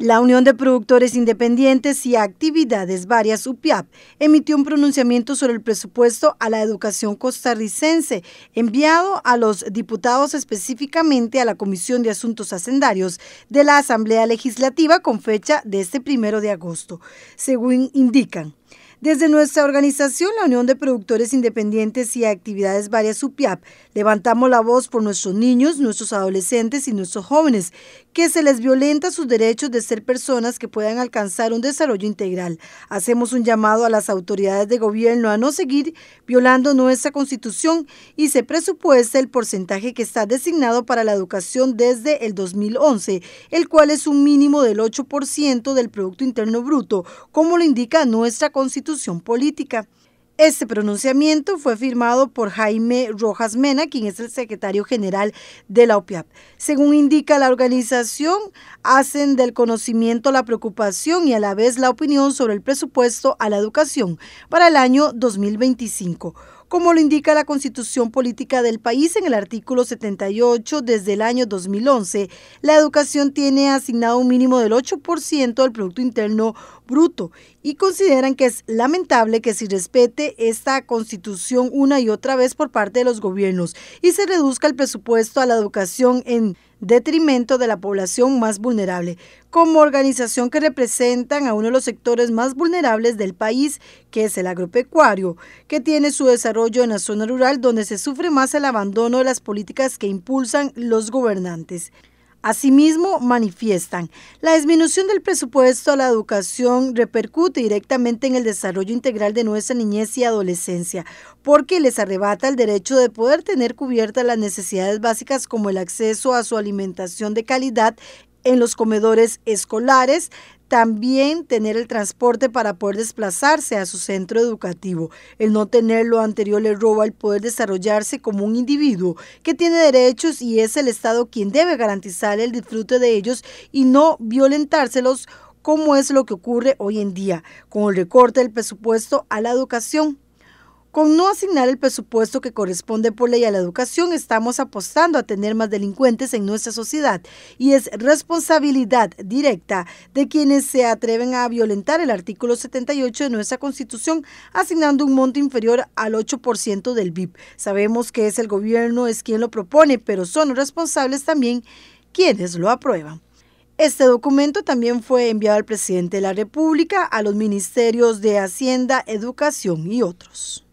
La Unión de Productores Independientes y Actividades Varias UPIAP emitió un pronunciamiento sobre el presupuesto a la educación costarricense enviado a los diputados específicamente a la Comisión de Asuntos Hacendarios de la Asamblea Legislativa con fecha de este primero de agosto, según indican. Desde nuestra organización, la Unión de Productores Independientes y Actividades Varias UPIAP, levantamos la voz por nuestros niños, nuestros adolescentes y nuestros jóvenes, que se les violenta sus derechos de ser personas que puedan alcanzar un desarrollo integral. Hacemos un llamado a las autoridades de gobierno a no seguir violando nuestra constitución y se presupuesta el porcentaje que está designado para la educación desde el 2011, el cual es un mínimo del 8% del Producto Interno Bruto, como lo indica nuestra constitución política. Este pronunciamiento fue firmado por Jaime Rojas Mena, quien es el secretario general de la OPIAP. Según indica la organización, hacen del conocimiento la preocupación y a la vez la opinión sobre el presupuesto a la educación para el año 2025 como lo indica la Constitución Política del país en el artículo 78 desde el año 2011. La educación tiene asignado un mínimo del 8% del Producto Interno Bruto y consideran que es lamentable que se respete esta Constitución una y otra vez por parte de los gobiernos y se reduzca el presupuesto a la educación en detrimento de la población más vulnerable, como organización que representan a uno de los sectores más vulnerables del país, que es el agropecuario, que tiene su desarrollo en la zona rural donde se sufre más el abandono de las políticas que impulsan los gobernantes. Asimismo, manifiestan, la disminución del presupuesto a la educación repercute directamente en el desarrollo integral de nuestra niñez y adolescencia, porque les arrebata el derecho de poder tener cubiertas las necesidades básicas como el acceso a su alimentación de calidad, en los comedores escolares, también tener el transporte para poder desplazarse a su centro educativo. El no tener lo anterior le roba el poder desarrollarse como un individuo que tiene derechos y es el Estado quien debe garantizar el disfrute de ellos y no violentárselos como es lo que ocurre hoy en día con el recorte del presupuesto a la educación con no asignar el presupuesto que corresponde por ley a la educación, estamos apostando a tener más delincuentes en nuestra sociedad y es responsabilidad directa de quienes se atreven a violentar el artículo 78 de nuestra Constitución, asignando un monto inferior al 8% del BIP. Sabemos que es el gobierno es quien lo propone, pero son responsables también quienes lo aprueban. Este documento también fue enviado al presidente de la República, a los ministerios de Hacienda, Educación y otros.